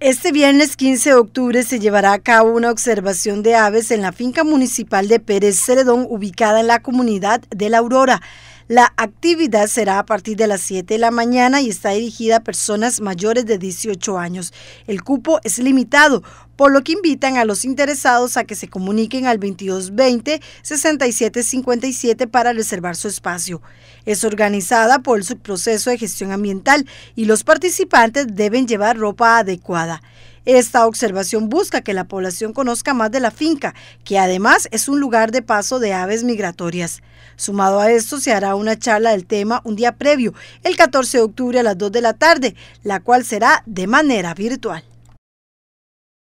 Este viernes 15 de octubre se llevará a cabo una observación de aves en la finca municipal de Pérez Ceredón, ubicada en la comunidad de La Aurora. La actividad será a partir de las 7 de la mañana y está dirigida a personas mayores de 18 años. El cupo es limitado, por lo que invitan a los interesados a que se comuniquen al 2220-6757 para reservar su espacio. Es organizada por el subproceso de gestión ambiental y los participantes deben llevar ropa adecuada. Esta observación busca que la población conozca más de la finca, que además es un lugar de paso de aves migratorias. Sumado a esto, se hará una charla del tema un día previo, el 14 de octubre a las 2 de la tarde, la cual será de manera virtual.